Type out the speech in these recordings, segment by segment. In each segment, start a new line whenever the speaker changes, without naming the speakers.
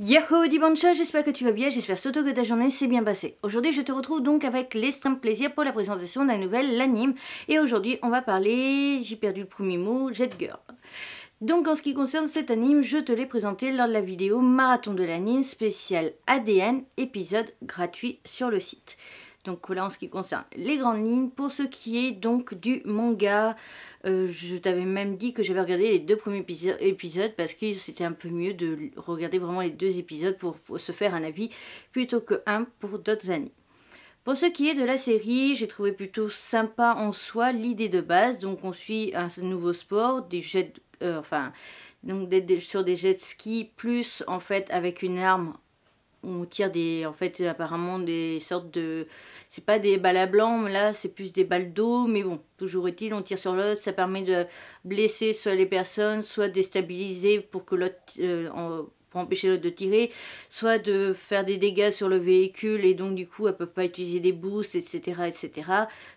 Yahoo Dibancha, j'espère que tu vas bien, j'espère surtout que ta journée s'est bien passée. Aujourd'hui je te retrouve donc avec l'extrême plaisir pour la présentation d'un nouvel anime et aujourd'hui on va parler, j'ai perdu le premier mot, Jet Girl. Donc en ce qui concerne cet anime, je te l'ai présenté lors de la vidéo Marathon de l'anime spécial ADN, épisode gratuit sur le site. Donc voilà en ce qui concerne les grandes lignes. Pour ce qui est donc du manga, euh, je t'avais même dit que j'avais regardé les deux premiers épisodes parce que c'était un peu mieux de regarder vraiment les deux épisodes pour, se faire un avis plutôt que un pour d'autres années. Pour ce qui est de la série, j'ai trouvé plutôt sympa en soi l'idée de base. Donc on suit un nouveau sport, des jets, euh, enfin, donc sur des jets de ski, plus en fait avec une arme on tire des, en fait, apparemment des sortes de, c'est pas des balles à blanc, mais là c'est plus des balles d'eau, mais bon, toujours est-il, on tire sur l'autre, ça permet de blesser soit les personnes, soit déstabiliser pour que l'autre, euh, empêcher l'autre de tirer, soit de faire des dégâts sur le véhicule et donc du coup elle peut pas utiliser des boosts, etc., etc.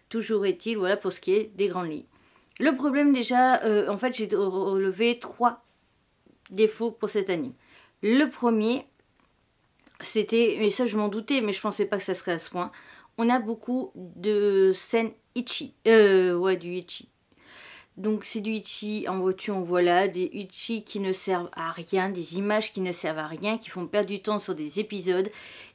Toujours est-il, voilà pour ce qui est des grandes lignes. Le problème déjà, euh, en fait j'ai relevé trois défauts pour cette année. Le premier, c'était, et ça je m'en doutais, mais je pensais pas que ça serait à ce point. On a beaucoup de scènes itchy, euh, ouais, du itchy. Donc c'est du Ichi en voiture, voilà, des Ichi qui ne servent à rien, des images qui ne servent à rien, qui font perdre du temps sur des épisodes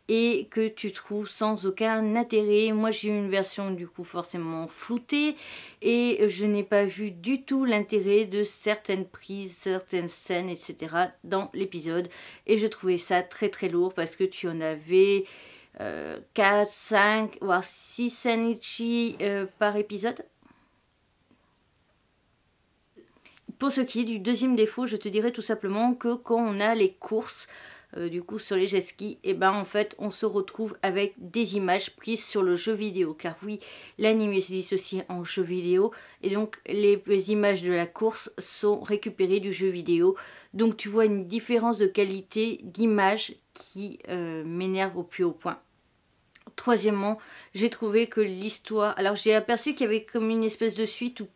et que tu trouves sans aucun intérêt. Moi j'ai eu une version du coup forcément floutée et je n'ai pas vu du tout l'intérêt de certaines prises, certaines scènes, etc. dans l'épisode et je trouvais ça très très lourd parce que tu en avais... 4, euh, 5, voire 6 scènes Ichi euh, par épisode Pour ce qui est du deuxième défaut, je te dirais tout simplement que quand on a les courses, euh, du coup sur les jet skis, et eh ben en fait on se retrouve avec des images prises sur le jeu vidéo. Car oui, l'anime se aussi en jeu vidéo et donc les, images de la course sont récupérées du jeu vidéo. Donc tu vois une différence de qualité d'image qui euh, m'énerve au plus haut point. Troisièmement, j'ai trouvé que l'histoire... Alors j'ai aperçu qu'il y avait comme une espèce de suite où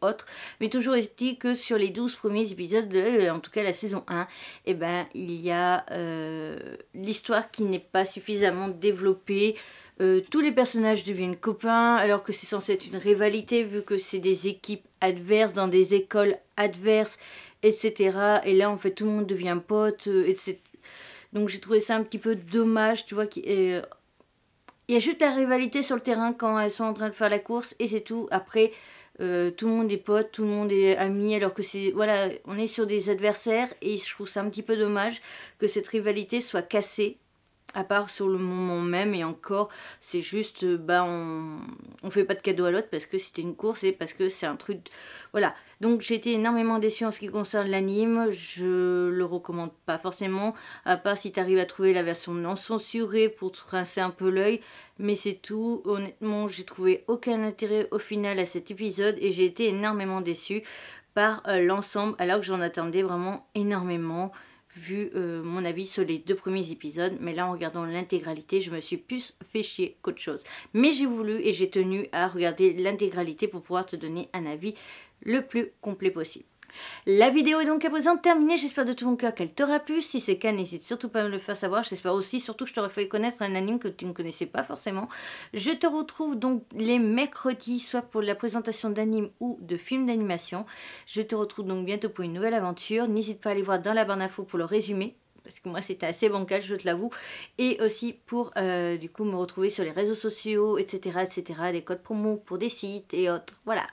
autre. Mais toujours est-il que sur les 12 premiers épisodes de, euh, en tout cas la saison 1, et eh ben, il y a euh, l'histoire qui n'est pas suffisamment développée. Euh, tous les personnages deviennent copains alors que c'est censé être une rivalité vu que c'est des équipes adverses dans des écoles adverses, etc. Et là, en fait, tout le monde devient pote, etc. Donc j'ai trouvé ça un petit peu dommage, tu vois, qui Il y a juste la rivalité sur le terrain quand elles sont en train de faire la course et c'est tout. Après, euh, tout le monde est pote, tout le monde est ami, alors que c'est voilà, on est sur des adversaires et je trouve ça un petit peu dommage que cette rivalité soit cassée à part sur le moment même et encore c'est juste ben on, on fait pas de cadeau à l'autre parce que c'était une course et parce que c'est un truc voilà donc j'ai été énormément déçue en ce qui concerne l'anime je le recommande pas forcément à part si tu arrives à trouver la version non censurée pour te rincer un peu l'œil mais c'est tout honnêtement j'ai trouvé aucun intérêt au final à cet épisode et j'ai été énormément déçue par euh, l'ensemble alors que j'en attendais vraiment énormément vu euh, mon avis sur les deux premiers épisodes, mais là en regardant l'intégralité, je me suis plus fait chier qu'autre chose. Mais j'ai voulu et j'ai tenu à regarder l'intégralité pour pouvoir te donner un avis le plus complet possible. La vidéo est donc à présent terminée, j'espère de tout mon cœur qu'elle t'aura plu. Si c'est le cas, n'hésite surtout pas à me le faire savoir. J'espère aussi surtout que je t'aurai fait connaître un anime que tu ne connaissais pas forcément. Je te retrouve donc les mercredis, soit pour la présentation d'animes ou de films d'animation. Je te retrouve donc bientôt pour une nouvelle aventure. N'hésite pas à aller voir dans la barre d'infos pour le résumé parce que moi c'était assez bancal, je te l'avoue, et aussi pour euh, du coup me retrouver sur les réseaux sociaux, etc., etc., des codes promo pour des sites et autres. Voilà.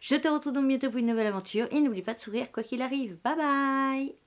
Je te retrouve donc bientôt pour une nouvelle aventure et n'oublie pas de sourire quoi qu'il arrive. Bye bye